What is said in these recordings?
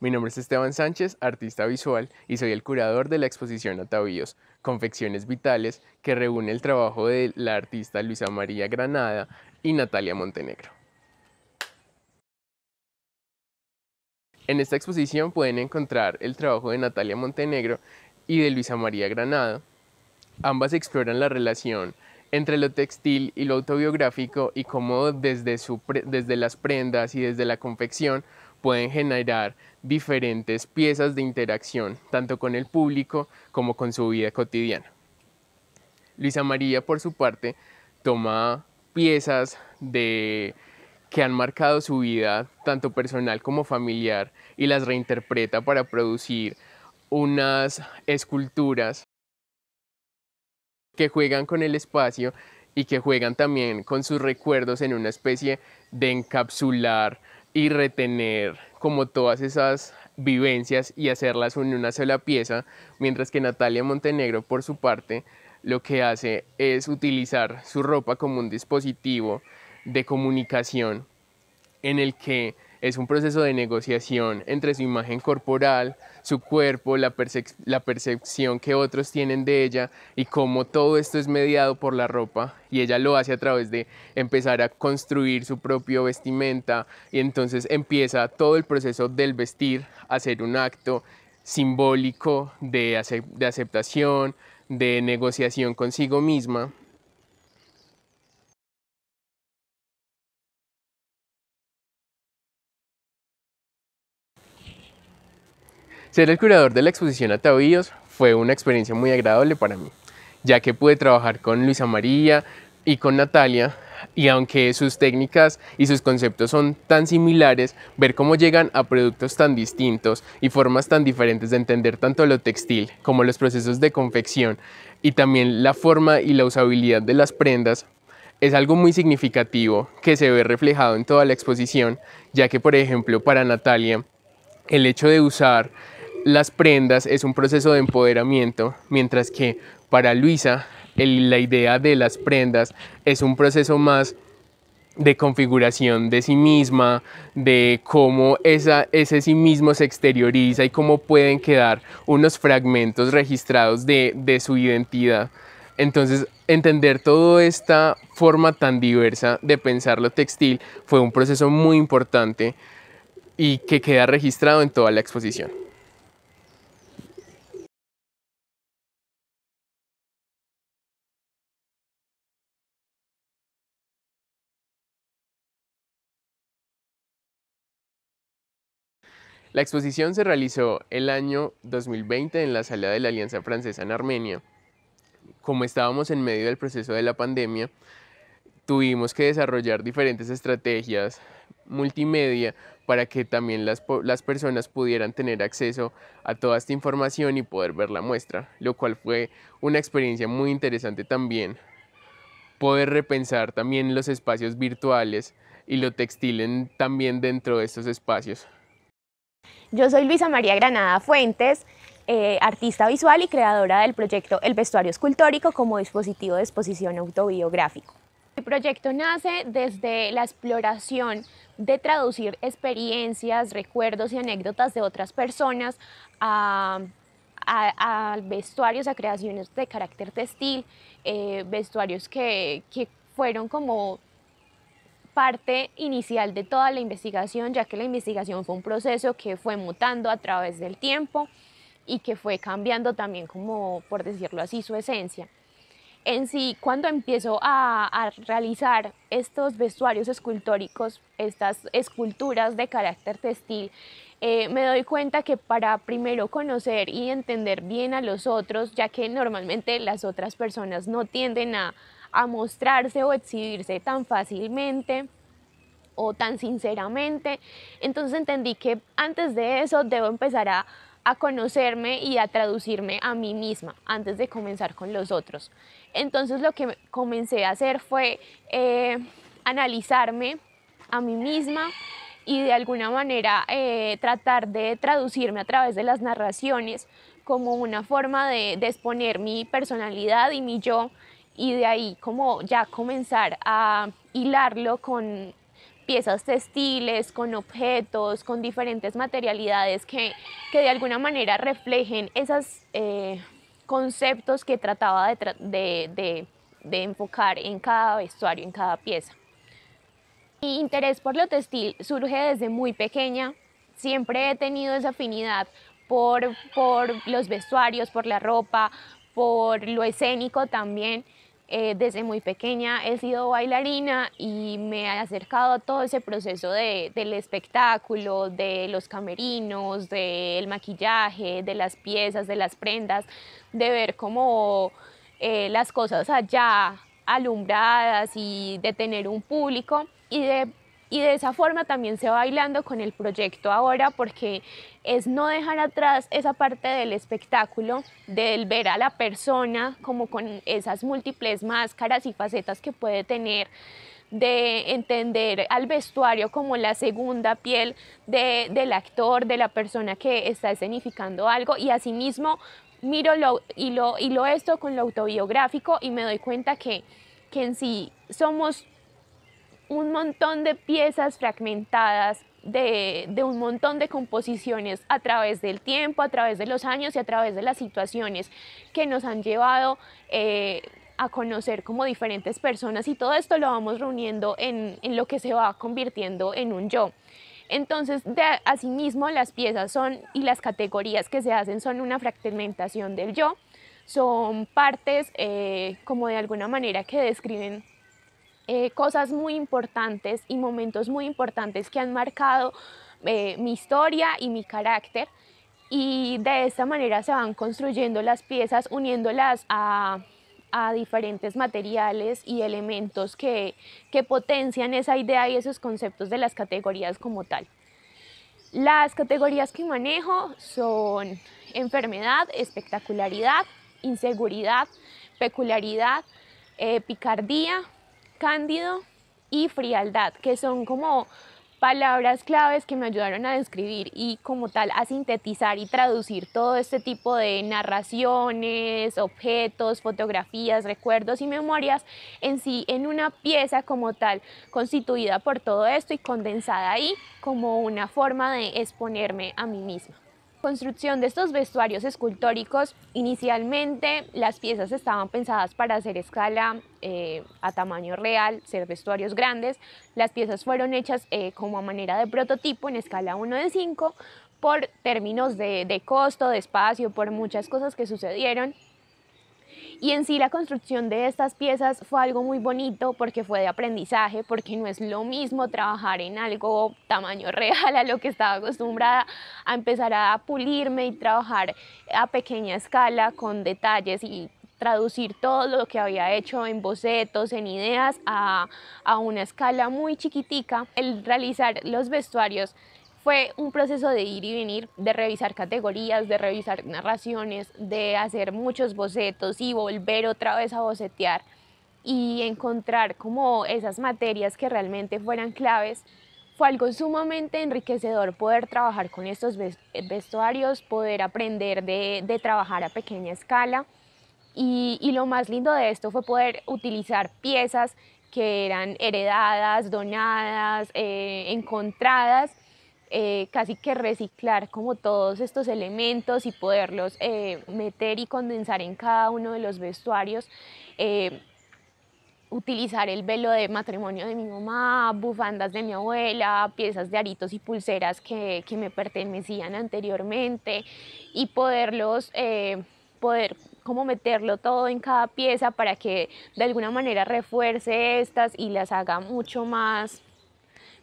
Mi nombre es Esteban Sánchez, artista visual, y soy el curador de la exposición Atavíos, Confecciones Vitales, que reúne el trabajo de la artista Luisa María Granada y Natalia Montenegro. En esta exposición pueden encontrar el trabajo de Natalia Montenegro y de Luisa María Granada. Ambas exploran la relación entre lo textil y lo autobiográfico y cómo desde, desde las prendas y desde la confección pueden generar diferentes piezas de interacción, tanto con el público como con su vida cotidiana. Luisa María, por su parte, toma piezas de que han marcado su vida, tanto personal como familiar, y las reinterpreta para producir unas esculturas que juegan con el espacio y que juegan también con sus recuerdos en una especie de encapsular y retener como todas esas vivencias y hacerlas en una sola pieza, mientras que Natalia Montenegro por su parte lo que hace es utilizar su ropa como un dispositivo de comunicación en el que es un proceso de negociación entre su imagen corporal, su cuerpo, la, percepción que otros tienen de ella y cómo todo esto es mediado por la ropa. Y ella lo hace a través de empezar a construir su propio vestimenta y entonces empieza todo el proceso del vestir a ser un acto simbólico de aceptación, de negociación consigo misma Ser el curador de la exposición Atavíos fue una experiencia muy agradable para mí, ya que pude trabajar con Luisa María y con Natalia, y aunque sus técnicas y sus conceptos son tan similares, ver cómo llegan a productos tan distintos y formas tan diferentes de entender tanto lo textil como los procesos de confección y también la forma y la usabilidad de las prendas es algo muy significativo que se ve reflejado en toda la exposición, ya que por ejemplo para Natalia el hecho de usar las prendas es un proceso de empoderamiento, mientras que para Luisa la idea de las prendas es un proceso más de configuración de sí misma, de cómo ese sí mismo se exterioriza y cómo pueden quedar unos fragmentos registrados de, de su identidad. Entonces, entender toda esta forma tan diversa de pensar lo textil fue un proceso muy importante y que queda registrado en toda la exposición. La exposición se realizó el año 2020 en la sala de la Alianza Francesa en Armenia. Como estábamos en medio del proceso de la pandemia, tuvimos que desarrollar diferentes estrategias multimedia para que también las, personas pudieran tener acceso a toda esta información y poder ver la muestra, lo cual fue una experiencia muy interesante también. Poder repensar también los espacios virtuales y lo textil también dentro de estos espacios. Yo soy Luisa María Granada Fuentes, eh, artista visual y creadora del proyecto El Vestuario Escultórico como dispositivo de exposición autobiográfico. El proyecto nace desde la exploración de traducir experiencias, recuerdos y anécdotas de otras personas a, vestuarios, a creaciones de carácter textil, eh, vestuarios que fueron como parte inicial de toda la investigación, ya que la investigación fue un proceso que fue mutando a través del tiempo y que fue cambiando también, como por decirlo así, su esencia. En sí, cuando empiezo a, realizar estos vestuarios escultóricos, estas esculturas de carácter textil, eh, me doy cuenta que para primero conocer y entender bien a los otros, ya que normalmente las otras personas no tienden a, a mostrarse o exhibirse tan fácilmente o tan sinceramente. Entonces entendí que antes de eso debo empezar a, conocerme y a traducirme a mí misma antes de comenzar con los otros. Entonces lo que comencé a hacer fue eh, analizarme a mí misma y de alguna manera eh, tratar de traducirme a través de las narraciones como una forma de exponer mi personalidad y mi yo y de ahí como ya comenzar a hilarlo con piezas textiles, con objetos, con diferentes materialidades que, que de alguna manera reflejen esos eh, conceptos que trataba de, enfocar en cada vestuario, en cada pieza. Mi interés por lo textil surge desde muy pequeña. Siempre he tenido esa afinidad por, por los vestuarios, por la ropa, por lo escénico también. Eh, desde muy pequeña he sido bailarina y me he acercado a todo ese proceso del espectáculo, de los camerinos, del maquillaje, de las piezas, de las prendas, de ver cómo eh, las cosas allá alumbradas y de tener un público y de y de esa forma también se va bailando con el proyecto ahora porque es no dejar atrás esa parte del espectáculo, del ver a la persona como con esas múltiples máscaras y facetas que puede tener de entender al vestuario como la segunda piel de, del actor, de la persona que está escenificando algo y asimismo miro lo, y, lo, y lo esto con lo autobiográfico y me doy cuenta que, que en sí somos un montón de piezas fragmentadas de, un montón de composiciones a través del tiempo, a través de los años y a través de las situaciones que nos han llevado eh, a conocer como diferentes personas y todo esto lo vamos reuniendo en, lo que se va convirtiendo en un yo. Entonces, de, asimismo, las piezas son y las categorías que se hacen son una fragmentación del yo, son partes eh, como de alguna manera que describen eh, cosas muy importantes y momentos muy importantes que han marcado eh, mi historia y mi carácter. Y de esta manera se van construyendo las piezas, uniéndolas a, diferentes materiales y elementos que, que potencian esa idea y esos conceptos de las categorías como tal. Las categorías que manejo son enfermedad, espectacularidad, inseguridad, peculiaridad, eh, picardía, cándido y frialdad, que son como palabras claves que me ayudaron a describir y como tal a sintetizar y traducir todo este tipo de narraciones, objetos, fotografías, recuerdos y memorias en sí en una pieza como tal constituida por todo esto y condensada ahí como una forma de exponerme a mí misma. Construcción de estos vestuarios escultóricos, inicialmente las piezas estaban pensadas para hacer escala eh, a tamaño real, ser vestuarios grandes. Las piezas fueron hechas eh, como a manera de prototipo en escala 1 de 5 por términos de costo, de espacio, por muchas cosas que sucedieron y en sí la construcción de estas piezas fue algo muy bonito porque fue de aprendizaje, porque no es lo mismo trabajar en algo tamaño real a lo que estaba acostumbrada, a empezar a pulirme y trabajar a pequeña escala con detalles y traducir todo lo que había hecho en bocetos, en ideas, a, a una escala muy chiquitica. El realizar los vestuarios fue un proceso de ir y venir, de revisar categorías, de revisar narraciones, de hacer muchos bocetos y volver otra vez a bocetear y encontrar como esas materias que realmente fueran claves. Fue algo sumamente enriquecedor poder trabajar con estos vestuarios, poder aprender de, trabajar a pequeña escala. Y, lo más lindo de esto fue poder utilizar piezas que eran heredadas, donadas, eh, encontradas eh, casi que reciclar como todos estos elementos y poderlos eh, meter y condensar en cada uno de los vestuarios. Eh, utilizar el velo de matrimonio de mi mamá, bufandas de mi abuela, piezas de aritos y pulseras que, que me pertenecían anteriormente y poderlos, poder como meterlo todo en cada pieza para que de alguna manera refuerce estas y las haga mucho más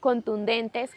contundentes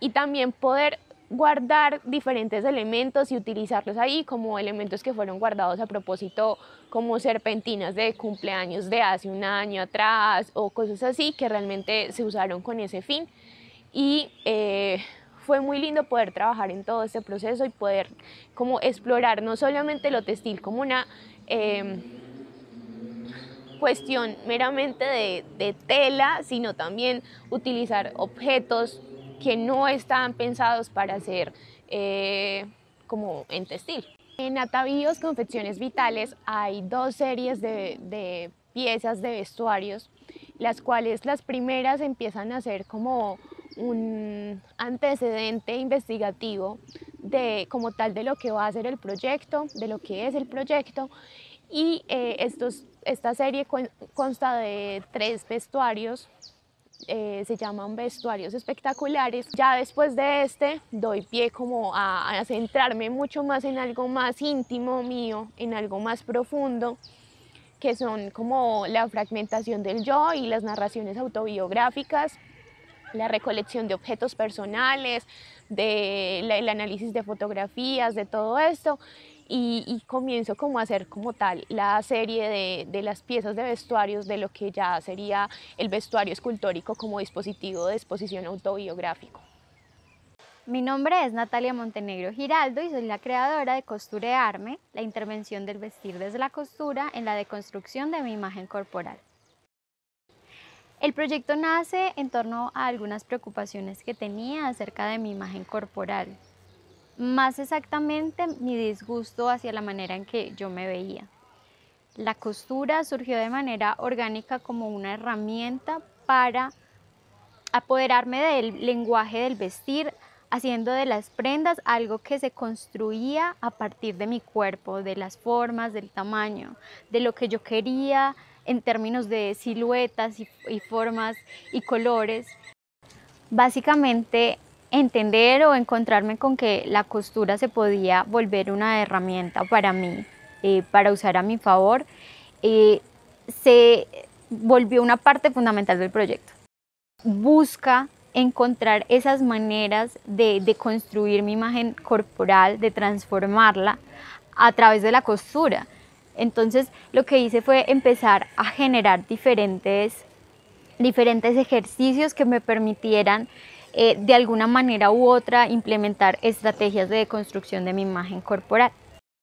y también poder guardar diferentes elementos y utilizarlos ahí como elementos que fueron guardados a propósito como serpentinas de cumpleaños de hace un año atrás o cosas así que realmente se usaron con ese fin y eh, fue muy lindo poder trabajar en todo este proceso y poder como explorar no solamente lo textil como una em, cuestión meramente de, de tela sino también utilizar objetos que no están pensados para ser eh, como en textil. En Atavíos Confecciones Vitales hay dos series de, piezas de vestuarios, las cuales las primeras empiezan a ser como un antecedente investigativo de como tal de lo que va a ser el proyecto, de lo que es el proyecto y eh, estos, esta serie consta de tres vestuarios eh, se llaman vestuarios espectaculares. Ya después de este doy pie como a, centrarme mucho más en algo más íntimo mío, en algo más profundo, que son como la fragmentación del yo y las narraciones autobiográficas la recolección de objetos personales, de el análisis de fotografías, de todo esto y, comienzo como a hacer como tal la serie de, de, las piezas de vestuarios de lo que ya sería el vestuario escultórico como dispositivo de exposición autobiográfico. Mi nombre es Natalia Montenegro Giraldo y soy la creadora de Costurearme, la intervención del vestir desde la costura en la deconstrucción de mi imagen corporal. El proyecto nace en torno a algunas preocupaciones que tenía acerca de mi imagen corporal, más exactamente mi disgusto hacia la manera en que yo me veía. La costura surgió de manera orgánica como una herramienta para apoderarme del lenguaje del vestir, haciendo de las prendas algo que se construía a partir de mi cuerpo, de las formas, del tamaño, de lo que yo quería en términos de siluetas y, formas y colores. Básicamente entender o encontrarme con que la costura se podía volver una herramienta para mí, eh, para usar a mi favor, eh, se volvió una parte fundamental del proyecto. Busca encontrar esas maneras de, de construir mi imagen corporal, de transformarla a través de la costura. Entonces lo que hice fue empezar a generar diferentes, diferentes ejercicios que me permitieran eh, de alguna manera u otra implementar estrategias de construcción de mi imagen corporal.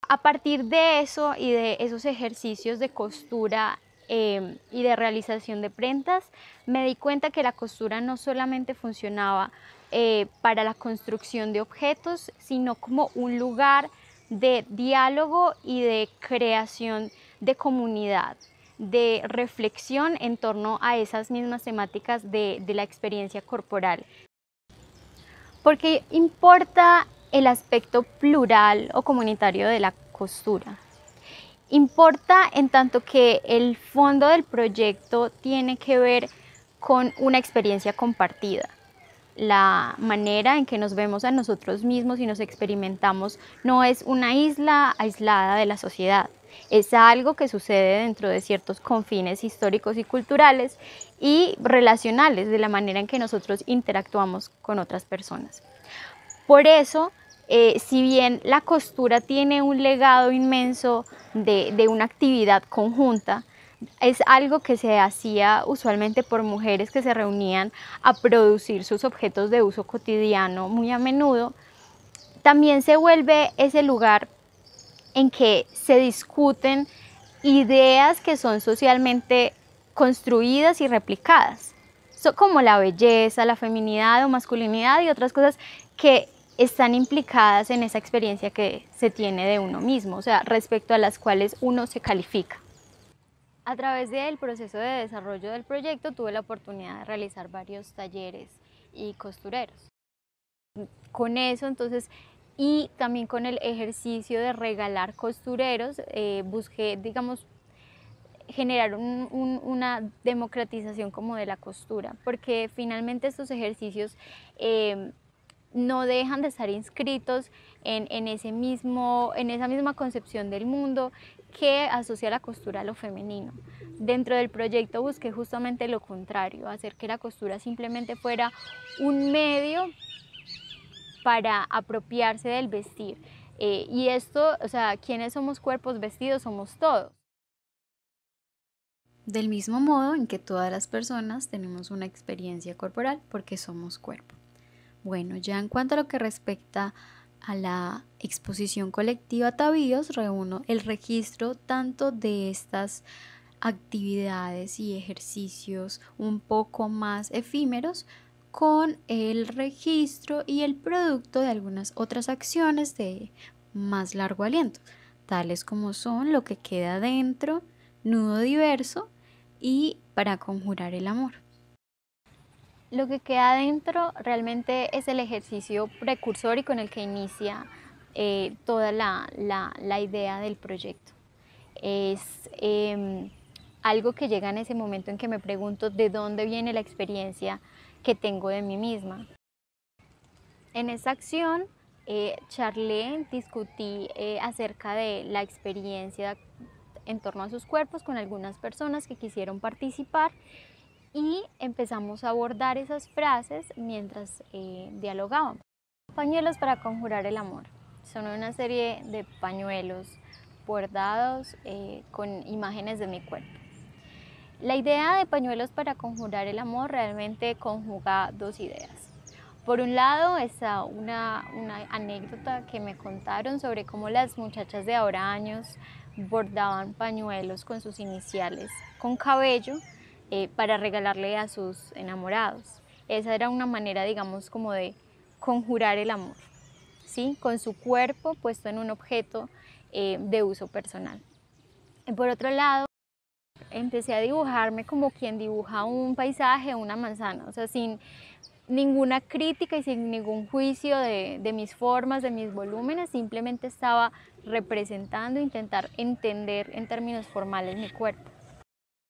A partir de eso y de esos ejercicios de costura em, y de realización de prendas, me di cuenta que la costura no solamente funcionaba eh, para la construcción de objetos, sino como un lugar de diálogo y de creación de comunidad, de reflexión en torno a esas mismas temáticas de la experiencia corporal porque importa el aspecto plural o comunitario de la costura. Importa en tanto que el fondo del proyecto tiene que ver con una experiencia compartida. La manera en que nos vemos a nosotros mismos y nos experimentamos no es una isla aislada de la sociedad, es algo que sucede dentro de ciertos confines históricos y culturales y relacionales de la manera en que nosotros interactuamos con otras personas. Por eso, eh, si bien la costura tiene un legado inmenso de una actividad conjunta, es algo que se hacía usualmente por mujeres que se reunían a producir sus objetos de uso cotidiano muy a menudo, también se vuelve ese lugar en que se discuten ideas que son socialmente construidas y replicadas, como la belleza, la feminidad o masculinidad y otras cosas que están implicadas en esa experiencia que se tiene de uno mismo, o sea, respecto a las cuales uno se califica. A través del proceso de desarrollo del proyecto tuve la oportunidad de realizar varios talleres y costureros. Con eso entonces y también con el ejercicio de regalar costureros eh, busqué, digamos, generar una democratización como de la costura, porque finalmente estos ejercicios em, no dejan de estar inscritos en, en, ese mismo, en esa misma concepción del mundo que asocia la costura a lo femenino. Dentro del proyecto busqué justamente lo contrario, hacer que la costura simplemente fuera un medio para apropiarse del vestir. Eh, y esto, o sea, quienes somos cuerpos vestidos? Somos todos. Del mismo modo en que todas las personas tenemos una experiencia corporal porque somos cuerpo. Bueno, ya en cuanto a lo que respecta a la exposición colectiva Tabíos, reúno el registro tanto de estas actividades y ejercicios un poco más efímeros con el registro y el producto de algunas otras acciones de más largo aliento, tales como son lo que queda dentro, nudo diverso y para conjurar el amor. Lo que queda dentro realmente es el ejercicio precursor y con el que inicia eh, toda la, la, idea del proyecto. Es em, algo que llega en ese momento en que me pregunto de dónde viene la experiencia que tengo de mí misma. En esa acción eh, charlé, discutí eh, acerca de la experiencia en torno a sus cuerpos con algunas personas que quisieron participar y empezamos a abordar esas frases mientras eh, dialogábamos. Pañuelos para conjurar el amor. Son una serie de pañuelos bordados con imágenes de mi cuerpo. La idea de pañuelos para conjurar el amor realmente conjuga dos ideas. Por un lado está una, anécdota que me contaron sobre cómo las muchachas de ahora años bordaban pañuelos con sus iniciales, con cabello, eh, para regalarle a sus enamorados. Esa era una manera, digamos, como de conjurar el amor, ¿sí? Con su cuerpo puesto en un objeto eh, de uso personal. Y por otro lado, empecé a dibujarme como quien dibuja un paisaje, o una manzana, o sea, sin ninguna crítica y sin ningún juicio de, mis formas, de mis volúmenes, simplemente estaba representando, intentar entender en términos formales mi cuerpo.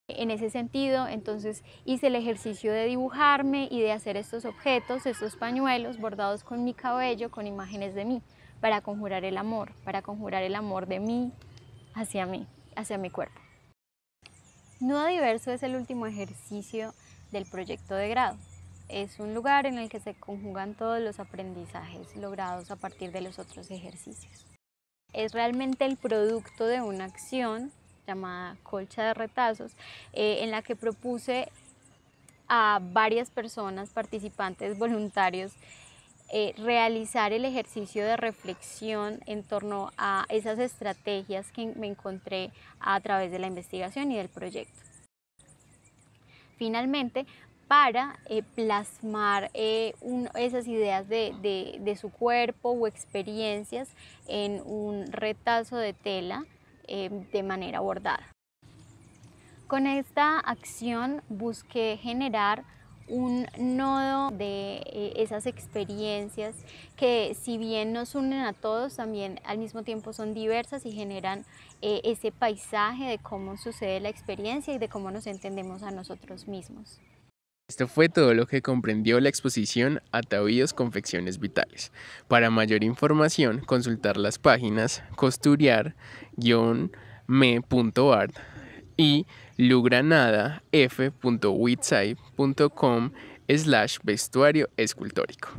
En ese sentido, entonces hice el ejercicio de dibujarme y de hacer estos objetos, estos pañuelos bordados con mi cabello, con imágenes de mí, para conjurar el amor, para conjurar el amor de mí hacia mí, hacia mi cuerpo. Nudo Diverso es el último ejercicio del proyecto de grado. Es un lugar en el que se conjugan todos los aprendizajes logrados a partir de los otros ejercicios. Es realmente el producto de una acción llamada colcha de retazos, eh, en la que propuse a varias personas, participantes voluntarios, eh, realizar el ejercicio de reflexión en torno a esas estrategias que me encontré a través de la investigación y del proyecto. Finalmente, para eh, plasmar eh, esas ideas de, su cuerpo o experiencias en un retazo de tela de manera bordada. Con esta acción busqué generar un nodo de eh, esas experiencias que si bien nos unen a todos, también al mismo tiempo son diversas y generan eh, ese paisaje de cómo sucede la experiencia y de cómo nos entendemos a nosotros mismos. Esto fue todo lo que comprendió la exposición Atavíos Confecciones Vitales. Para mayor información, consultar las páginas costuriar meart y lugranadaf.witsai.com slash vestuario escultórico.